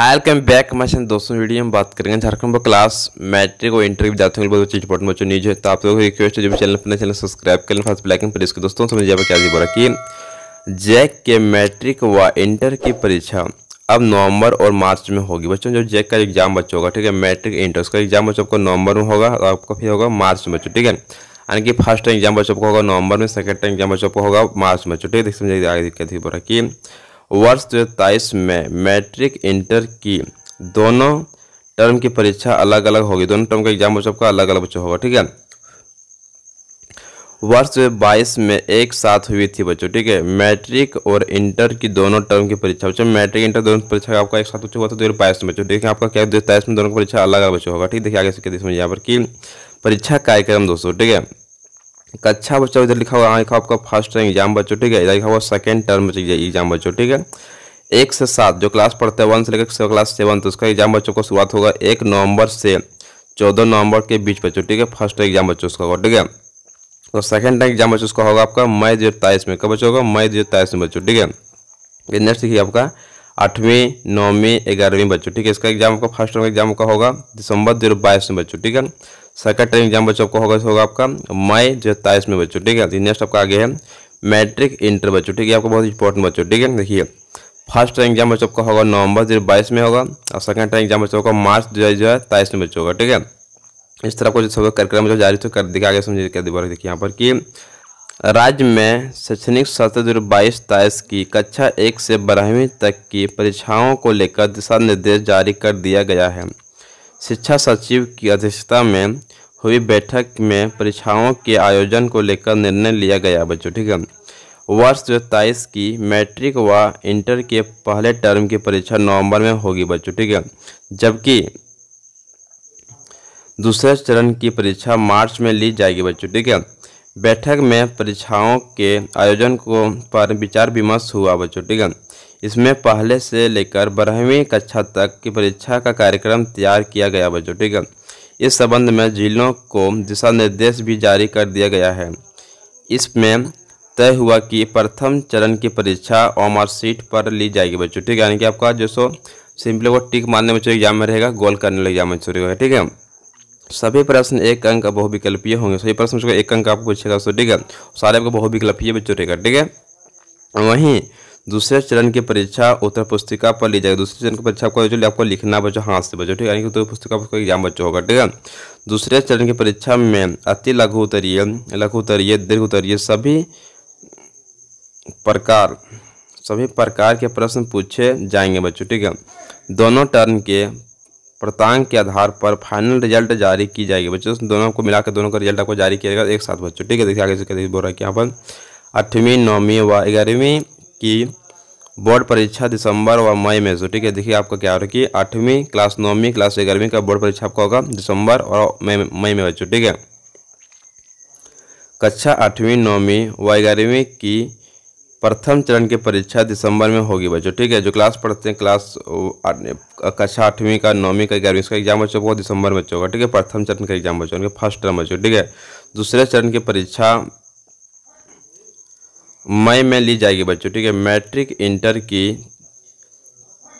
higher come back मैं दोस्तों video में बात करेंगे झारखंड में क्लास मैट्रिक और इंटरव्यू विद्यार्थियों के लिए बहुत इंपॉर्टेंट बच्चों न्यूज है तो आप लोगों को रिक्वेस्ट है जो भी चैनल अपने चैनल सब्सक्राइब करें फर्स्ट ब्लैक एंड प्रेस के दोस्तों समझिए आप क्या जी बोला कि जैक के मैट्रिक व इंटर की परीक्षा अब नवंबर और मार्च में होगी बच्चों जो जैक का एग्जाम बच्चों होगा ठीक है मैट्रिक इंटर उसका एग्जाम बच्चों आपको नवंबर में होगा और आपका फिर होगा मार्च में बच्चों ठीक है यानी कि फर्स्ट एग्जाम बच्चों को होगा नवंबर में सेकंड एग्जाम बच्चों को होगा मार्च में बच्चों ठीक है समझिए आगे दिक्कत ही बोला कि वर्ष दो में मैट्रिक इंटर की दोनों टर्म की परीक्षा अलग अलग होगी दोनों टर्म का एग्जाम सबका अलग अलग बच्चों होगा ठीक है वर्ष बाईस में एक साथ हुई थी बच्चों ठीक है मैट्रिक और इंटर की दोनों टर्म की परीक्षा बच्चों मैट्रिक इंटर दोनों परीक्षा आपका एक साथ बच्चों हुआ था दो हज़ार बाईस में बच्चों देखिए आपका क्या दो में दोनों परीक्षा अलग अलग बच्चों होगा ठीक देखिए आगे से यहाँ पर कि परीक्षा कार्यक्रम दोस्तों ठीक है कक्षा बच्चा इधर लिखा हुआ लिखा आपका फर्स्ट टर्म एग्जाम बच्चों ठीक है इधर लिखा हुआ सेकंड टर्म एग्जाम बच्चों ठीक है एक से सात जो क्लास पढ़ते हैं वन से लेकर क्लास सेवन तो उसका एग्जाम बच्चों को शुरुआत होगा एक नवंबर से चौदह नवंबर के बीच बच्चों ठीक है फर्स्ट एग्जाम बच्चों उसका होगा ठीक है और सेकेंड टर्म एग्जाम बच्चों उसका होगा आपका मई दो हज़ार में कब बच्चों होगा मई दो हज़ार में बच्चों ठीक है नेक्स्ट देखिए आपका आठवीं नौवीं ग्यारहवीं बच्चों ठीक है इसका एग्जाम आपका फर्स्ट टर्म एग्जाम का होगा दिसंबर दो में बच्चों ठीक है सरकार ट्रेनिंग एग्जाम बच्चों आपका होगा होगा आपका मई जो तेईस में बच्चों ठीक है नेक्स्ट आपका आगे है मैट्रिक इंटर बच्चों ठीक है आपका बहुत इंपॉर्टेंट बच्चों ठीक है देखिए फर्स्ट ट्रेनिंग एग्जाम बच्चों का होगा नवंबर दो बाईस में होगा और सेकंड ट्रेनिंग एग्जाम बच्चों का मार्च दो हज़ार तेईस में बच्चों होगा ठीक है इस तरह को जो सब कार्यक्रम जो जारी तो कर दिखा आगे समझिए क्या दोबारा देखिए यहाँ पर कि राज्य में शैक्षणिक सत्र दो बाईस तेईस की कक्षा एक से बारहवीं तक की परीक्षाओं को लेकर दिशा निर्देश जारी कर दिया गया है शिक्षा सचिव की अध्यक्षता में हुई बैठक में परीक्षाओं के आयोजन को लेकर निर्णय लिया गया बच्चों ठीक है वर्ष दो तेईस की मैट्रिक व इंटर के पहले टर्म की परीक्षा नवंबर में होगी बच्चों ठीक है जबकि दूसरे चरण की परीक्षा मार्च में ली जाएगी बच्चों ठीक है बैठक में परीक्षाओं के आयोजन को पर विचार विमर्श हुआ बच्चों ठीक है इसमें पहले से लेकर बारहवीं कक्षा तक की परीक्षा का कार्यक्रम तैयार किया गया बच्चों ठीक है इस संबंध में जिलों को दिशा निर्देश भी जारी कर दिया गया है इसमें तय हुआ कि प्रथम चरण की परीक्षा ओमर सीट पर ली जाएगी बच्चों ठीक है यानी कि आपका जो सो सिंपली वो टिक मारने बच्चों एग्जाम में रहेगा गोल करने वाले एग्जाम में होगा ठीक है सभी प्रश्न एक अंक बहुविकल्पीय होंगे सभी प्रश्न एक अंक आपको पूछेगा सो ठीक है सारे आपको बहुविकल्पीय बच्चों रहेगा ठीक है वहीं दूसरे चरण की परीक्षा उत्तर पुस्तिका पर ली जाएगी दूसरे चरण की परीक्षा आपको आपको लिखना बच्चों हाथ से बचो ठीक है यानी कि उत्तर पुस्तिका पर एग्जाम बच्चों होगा ठीक है दूसरे चरण की परीक्षा में अति लघु उत्तरीय लघु उत्तरीय दीर्घ उत्तरीय सभी प्रकार सभी प्रकार के प्रश्न पूछे जाएंगे बच्चों ठीक है दोनों टर्म के प्रतांक के आधार पर फाइनल रिजल्ट जारी की जाएगी बच्चों दोनों को मिलाकर दोनों का रिजल्ट आपको जारी किया जाएगा एक साथ बच्चों ठीक है देखिए आगे से बोल रहा है कि यहाँ पर अठवीं नौवीं व ग्यारहवीं की बोर्ड परीक्षा दिसंबर व मई में जो ठीक है देखिए आपका क्या हो रहा है आठवीं क्लास नौवीं क्लास ग्यारहवीं का बोर्ड परीक्षा आपका होगा दिसंबर और मई मई में बच्चों ठीक है कक्षा आठवीं नौवीं व ग्यारहवीं की प्रथम चरण की परीक्षा दिसंबर में होगी बच्चों ठीक है जो क्लास पढ़ते हैं क्लास कक्षा आठवीं का नौवीं का ग्यारहवीं का एग्जाम बच्चों को दिसंबर में बच्चों का ठीक है प्रथम चरण का एग्जाम बच्चों फर्स्ट टर्म बच्चों ठीक है दूसरे चरण की परीक्षा मई में ली जाएगी बच्चों ठीक है मैट्रिक इंटर की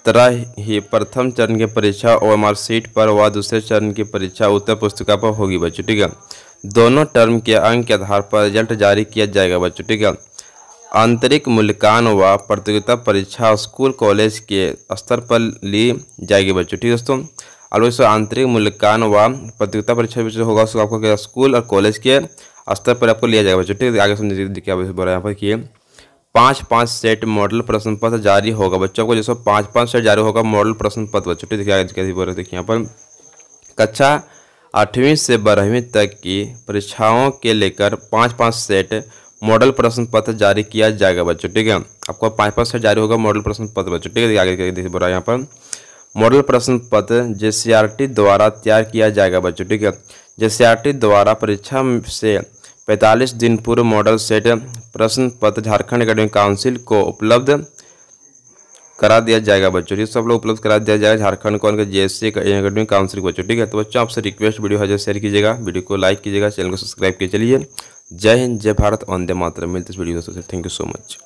तरह ही प्रथम चरण की परीक्षा ओ एम सीट पर व दूसरे चरण की परीक्षा उत्तर पुस्तिका पर होगी बच्चों ठीक है दोनों टर्म के अंक के आधार पर रिजल्ट जारी किया जाएगा बच्चों ठीक है आंतरिक मूल्यांकन व प्रतियोगिता परीक्षा स्कूल कॉलेज के स्तर पर ली जाएगी बच्चों ठीक है दोस्तों और दोस्तों आंतरिक मूल्यांकन व प्रतियोगिता परीक्षा जो होगा उसको आपको स्कूल और कॉलेज के स्तर पर आपको लिया जाएगा बच्चों ठीक है आगे समझ देखिए आप बोला यहाँ पर कि पाँच पाँच सेट मॉडल प्रश्न पत्र जारी होगा बच्चों को जैसे पाँच पाँच सेट जारी होगा मॉडल प्रश्न पत्र बच्चों ठीक है कैसे बोल रहे देखिए यहाँ पर कक्षा आठवीं से बारहवीं तक की परीक्षाओं के लेकर पाँच पाँच सेट मॉडल प्रश्न पत्र जारी किया जाएगा बच्चों ठीक है आपको पाँच पाँच सेट जारी होगा मॉडल प्रश्न पत्र बच्चों ठीक है आगे देखिए बोला यहाँ पर मॉडल प्रश्न पत्र जे द्वारा तैयार किया जाएगा बच्चों ठीक है जे द्वारा परीक्षा से पैंतालीस दिन पूर्व मॉडल सेट प्रश्न पत्र झारखंड अकेडमिक काउंसिल को उपलब्ध करा दिया जाएगा बच्चों ये सब लोग उपलब्ध करा दिया जाएगा झारखंड को उनके जीएससी एकेडमिक काउंसिल को बच्चों ठीक है तो बच्चों आपसे रिक्वेस्ट वीडियो हजार शेयर कीजिएगा वीडियो को लाइक कीजिएगा चैनल को सब्सक्राइब कीजिए चलिए जय हिंद जय भारत वंदे मातर मिलते इस वीडियो से थैंक यू सो मच